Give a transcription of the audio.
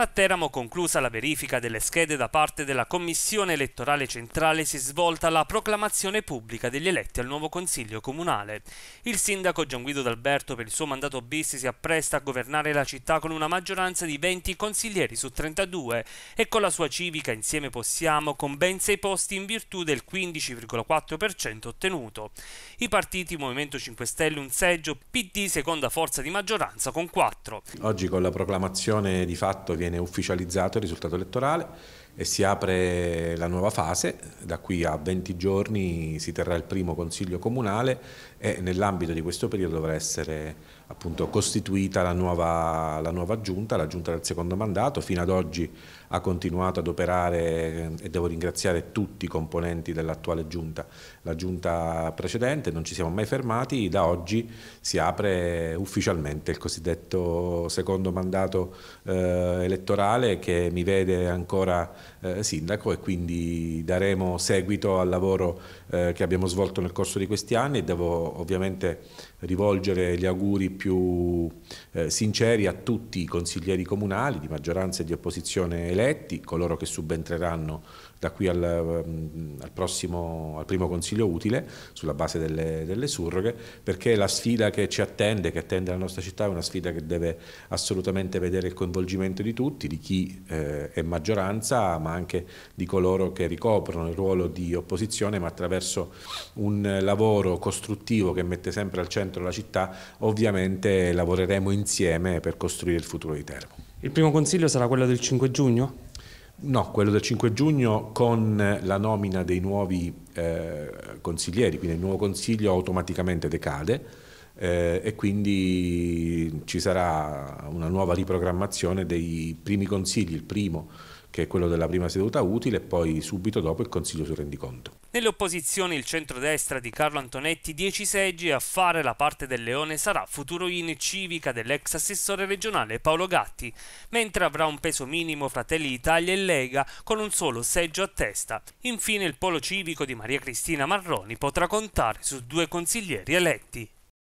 A Teramo, conclusa la verifica delle schede da parte della Commissione elettorale centrale, si è svolta la proclamazione pubblica degli eletti al nuovo Consiglio comunale. Il sindaco Gian Guido D'Alberto per il suo mandato bis si appresta a governare la città con una maggioranza di 20 consiglieri su 32 e con la sua civica Insieme Possiamo con ben 6 posti in virtù del 15,4% ottenuto. I partiti Movimento 5 Stelle un seggio, PD seconda forza di maggioranza con 4. Oggi con la proclamazione di fatto viene viene ufficializzato il risultato elettorale e si apre la nuova fase, da qui a 20 giorni si terrà il primo consiglio comunale e nell'ambito di questo periodo dovrà essere appunto costituita la nuova, la nuova, giunta, la giunta del secondo mandato, fino ad oggi ha continuato ad operare eh, e devo ringraziare tutti i componenti dell'attuale giunta, la giunta precedente, non ci siamo mai fermati, da oggi si apre ufficialmente il cosiddetto secondo mandato eh, elettorale che mi vede ancora eh, sindaco e quindi daremo seguito al lavoro eh, che abbiamo svolto nel corso di questi anni e devo ovviamente rivolgere gli auguri più eh, sinceri a tutti i consiglieri comunali di maggioranza e di opposizione eletti, coloro che subentreranno da qui al, ehm, al, prossimo, al primo consiglio utile sulla base delle, delle, surroghe, perché la sfida che ci attende, che attende la nostra città, è una sfida che deve assolutamente vedere il coinvolgimento di tutti, di chi eh, è maggioranza, ma anche di coloro che ricoprono il ruolo di opposizione, ma attraverso un lavoro costruttivo che mette sempre al centro la città, ovviamente sicuramente lavoreremo insieme per costruire il futuro di Teramo. Il primo consiglio sarà quello del 5 giugno? No, quello del 5 giugno con la nomina dei nuovi eh, consiglieri, quindi il nuovo consiglio automaticamente decade eh, e quindi ci sarà una nuova riprogrammazione dei primi consigli, il primo che è quello della prima seduta utile e poi subito dopo il Consiglio sul rendiconto. Nelle opposizioni il centrodestra di Carlo Antonetti 10 seggi a fare la parte del leone sarà futuro in civica dell'ex assessore regionale Paolo Gatti, mentre avrà un peso minimo Fratelli Italia e Lega con un solo seggio a testa. Infine il polo civico di Maria Cristina Marroni potrà contare su due consiglieri eletti.